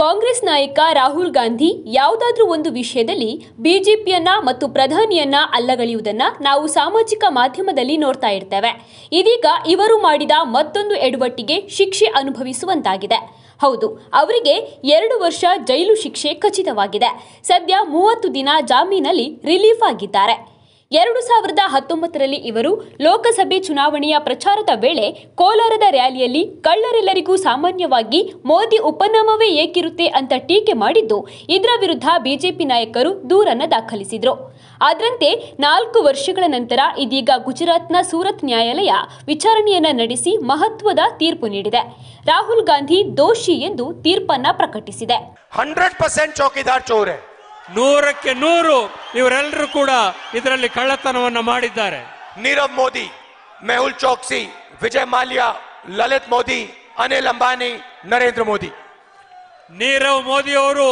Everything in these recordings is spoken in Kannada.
ಕಾಂಗ್ರೆಸ್ ನಾಯಕ ರಾಹುಲ್ ಗಾಂಧಿ ಯಾವುದಾದ್ರೂ ಒಂದು ವಿಷಯದಲ್ಲಿ ಬಿಜೆಪಿಯನ್ನ ಮತ್ತು ಪ್ರಧಾನಿಯನ್ನ ಅಲ್ಲಗಳೆಯುವುದನ್ನು ನಾವು ಸಾಮಾಜಿಕ ಮಾಧ್ಯಮದಲ್ಲಿ ನೋಡ್ತಾ ಇರ್ತೇವೆ ಇದೀಗ ಇವರು ಮಾಡಿದ ಮತ್ತೊಂದು ಎಡವಟ್ಟಿಗೆ ಶಿಕ್ಷೆ ಅನುಭವಿಸುವಂತಾಗಿದೆ ಹೌದು ಅವರಿಗೆ ಎರಡು ವರ್ಷ ಜೈಲು ಶಿಕ್ಷೆ ಖಚಿತವಾಗಿದೆ ಸದ್ಯ ಮೂವತ್ತು ದಿನ ಜಾಮೀನಲ್ಲಿ ರಿಲೀಫ್ ಆಗಿದ್ದಾರೆ ಎರಡು ಸಾವಿರದ ಹತ್ತೊಂಬತ್ತರಲ್ಲಿ ಇವರು ಲೋಕಸಭೆ ಚುನಾವಣೆಯ ಪ್ರಚಾರದ ವೇಳೆ ಕೋಲಾರದ ರ್ಯಾಲಿಯಲ್ಲಿ ಕಳ್ಳರೆಲ್ಲರಿಗೂ ಸಾಮಾನ್ಯವಾಗಿ ಮೋದಿ ಉಪನಾಮವೇ ಏಕಿರುತ್ತೆ ಅಂತ ಟೀಕೆ ಮಾಡಿದ್ದು ಇದರ ವಿರುದ್ಧ ಬಿಜೆಪಿ ನಾಯಕರು ದೂರನ್ನು ದಾಖಲಿಸಿದರು ಅದರಂತೆ ನಾಲ್ಕು ವರ್ಷಗಳ ನಂತರ ಇದೀಗ ಗುಜರಾತ್ನ ಸೂರತ್ ನ್ಯಾಯಾಲಯ ವಿಚಾರಣೆಯನ್ನ ನಡೆಸಿ ಮಹತ್ವದ ತೀರ್ಪು ನೀಡಿದೆ ರಾಹುಲ್ ಗಾಂಧಿ ದೋಷಿ ಎಂದು ತೀರ್ಪನ್ನ ಪ್ರಕಟಿಸಿದೆ ಹಂಡ್ರೆಡ್ ಪರ್ಸೆಂಟ್ ಚೌಕಿದಾರ್ ನೂರಕ್ಕೆ ನೂರು ಇವರೆಲ್ಲರೂ ಕೂಡ ಇದರಲ್ಲಿ ಕಳ್ಳತನವನ್ನು ಮಾಡಿದ್ದಾರೆ ನೀರವ್ ಮೋದಿ ಮೆಹುಲ್ ಚೌಕ್ಸಿ ವಿಜಯ್ ಮಾಲ್ಯ ಲಲಿತ್ ಮೋದಿ ಅನಿಲ್ ಅಂಬಾನಿ ನರೇಂದ್ರ ಮೋದಿ ನೀರವ್ ಮೋದಿ ಅವರು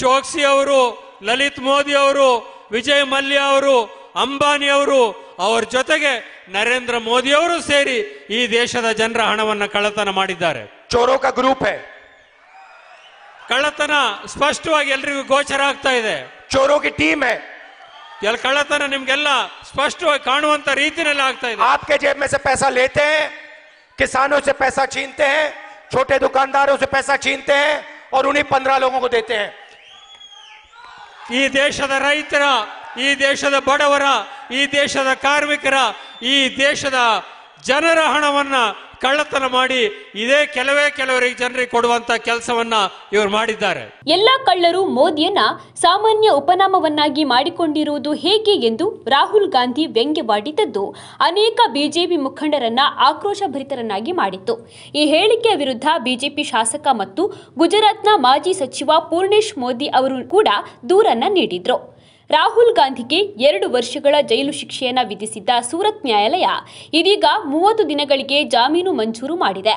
ಚೋಕ್ಸಿ ಅವರು ಲಲಿತ್ ಮೋದಿ ಅವರು ವಿಜಯ್ ಮಲ್ಯ ಅವರು ಅಂಬಾನಿ ಅವರು ಅವರ ಜೊತೆಗೆ ನರೇಂದ್ರ ಮೋದಿ ಅವರು ಸೇರಿ ಈ ದೇಶದ ಜನರ ಹಣವನ್ನು ಕಳ್ಳತನ ಮಾಡಿದ್ದಾರೆ ಚೋರೋಕ ಗ್ರೂಪ್ ಹೇ ಕಳ್ಳತನ ಸ್ಪಷ್ಟವಾಗಿ ಎಲ್ರಿಗೂ ಗೋಚರ ಆಗ್ತಾ ಇದೆ ಚೋರೋಗಿ ಟೀಮ್ ಎಲ್ಲ ಕಳ್ಳತನ ನಿಮ್ಗೆಲ್ಲ ಸ್ಪಷ್ಟವಾಗಿ ಕಾಣುವಂತ ರೀತಿನಲ್ಲಿ ಆಗ್ತಾ ಇದೆ ಆಪ್ಕೆ ಜೇಬ್ में ಪೈಸಾ ಲೇತೆ लेते हैं ಪೈಸಾ से पैसा छीनते हैं छोटे दुकानदारों से ಈ ದೇಶದ ರೈತರ ಈ ದೇಶದ ಬಡವರ ಈ ದೇಶದ ಕಾರ್ಮಿಕರ ಈ ದೇಶದ ಜನರ ಹಣವನ್ನ ಕಳ್ಳತನ ಮಾಡಿ ಇದೇ ಕೆಲವೇ ಕೆಲವರಿಗೆ ಜನರಿಗೆ ಕೊಡುವಂತ ಕೆಲಸವನ್ನ ಇವರು ಮಾಡಿದ್ದಾರೆ ಎಲ್ಲಾ ಕಳ್ಳರು ಮೋದಿಯನ್ನ ಸಾಮಾನ್ಯ ಉಪನಾಮವನ್ನಾಗಿ ಮಾಡಿಕೊಂಡಿರುವುದು ಹೇಗೆ ಎಂದು ರಾಹುಲ್ ಗಾಂಧಿ ವ್ಯಂಗ್ಯವಾಡಿದ್ದದ್ದು ಅನೇಕ ಬಿಜೆಪಿ ಮುಖಂಡರನ್ನ ಆಕ್ರೋಶಭರಿತರನ್ನಾಗಿ ಮಾಡಿತ್ತು ಈ ಹೇಳಿಕೆಯ ವಿರುದ್ಧ ಬಿಜೆಪಿ ಶಾಸಕ ಮತ್ತು ಗುಜರಾತ್ನ ಮಾಜಿ ಸಚಿವ ಪೂರ್ಣೇಶ್ ಮೋದಿ ಅವರು ಕೂಡ ದೂರನ್ನ ನೀಡಿದ್ರು ರಾಹುಲ್ ಗಾಂಧಿಗೆ ಎರಡು ವರ್ಷಗಳ ಜೈಲು ಶಿಕ್ಷೆಯನ್ನು ವಿಧಿಸಿದ್ದ ಸೂರತ್ ನ್ಯಾಯಾಲಯ ಇದೀಗ ಮೂವತ್ತು ದಿನಗಳಿಗೆ ಜಾಮೀನು ಮಂಜೂರು ಮಾಡಿದೆ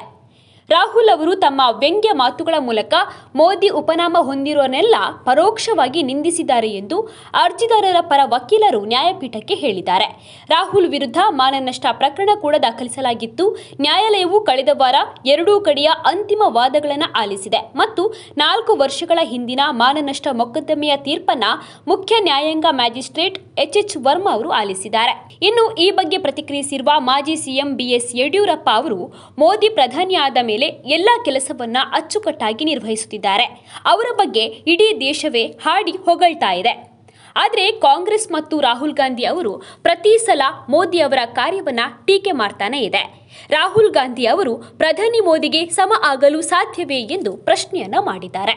ರಾಹುಲ್ ಅವರು ತಮ್ಮ ವ್ಯಂಗ್ಯ ಮಾತುಗಳ ಮೂಲಕ ಮೋದಿ ಉಪನಾಮ ಹೊಂದಿರೋನೆಲ್ಲ ಪರೋಕ್ಷವಾಗಿ ನಿಂದಿಸಿದ್ದಾರೆ ಎಂದು ಅರ್ಜಿದಾರರ ಪರ ವಕೀಲರು ನ್ಯಾಯಪೀಠಕ್ಕೆ ಹೇಳಿದ್ದಾರೆ ರಾಹುಲ್ ವಿರುದ್ಧ ಮಾನನಷ್ಟ ಪ್ರಕರಣ ಕೂಡ ದಾಖಲಿಸಲಾಗಿತ್ತು ನ್ಯಾಯಾಲಯವು ಕಳೆದ ವಾರ ಎರಡೂ ಕಡೆಯ ಅಂತಿಮ ವಾದಗಳನ್ನು ಆಲಿಸಿದೆ ಮತ್ತು ನಾಲ್ಕು ವರ್ಷಗಳ ಹಿಂದಿನ ಮಾನನಷ್ಟ ಮೊಕದ್ದಮೆಯ ತೀರ್ಪನ್ನ ಮುಖ್ಯ ನ್ಯಾಯಾಂಗ ಮ್ಯಾಜಿಸ್ಟ್ರೇಟ್ ಎಚ್ ಎಚ್ ವರ್ಮಾ ಅವರು ಆಲಿಸಿದ್ದಾರೆ ಇನ್ನು ಈ ಬಗ್ಗೆ ಪ್ರತಿಕ್ರಿಯಿಸಿರುವ ಮಾಜಿ ಸಿಎಂ ಬಿಎಸ್ ಯಡಿಯೂರಪ್ಪ ಅವರು ಮೋದಿ ಪ್ರಧಾನಿಯಾದ ಮೇಲೆ ಎಲ್ಲ ಕೆಲಸವನ್ನ ಅಚ್ಚುಕಟ್ಟಾಗಿ ನಿರ್ವಹಿಸುತ್ತಿದ್ದಾರೆ ಅವರ ಬಗ್ಗೆ ಇಡೀ ದೇಶವೇ ಹಾಡಿ ಹೊಗಳ್ತಾ ಇದೆ ಆದರೆ ಕಾಂಗ್ರೆಸ್ ಮತ್ತು ರಾಹುಲ್ ಗಾಂಧಿ ಅವರು ಪ್ರತಿ ಸಲ ಮೋದಿ ಅವರ ಕಾರ್ಯವನ್ನ ಟೀಕೆ ಮಾಡ್ತಾನೆ ಇದೆ ರಾಹುಲ್ ಗಾಂಧಿ ಅವರು ಪ್ರಧಾನಿ ಮೋದಿಗೆ ಸಮ ಆಗಲು ಸಾಧ್ಯವೇ ಎಂದು ಪ್ರಶ್ನೆಯನ್ನ ಮಾಡಿದ್ದಾರೆ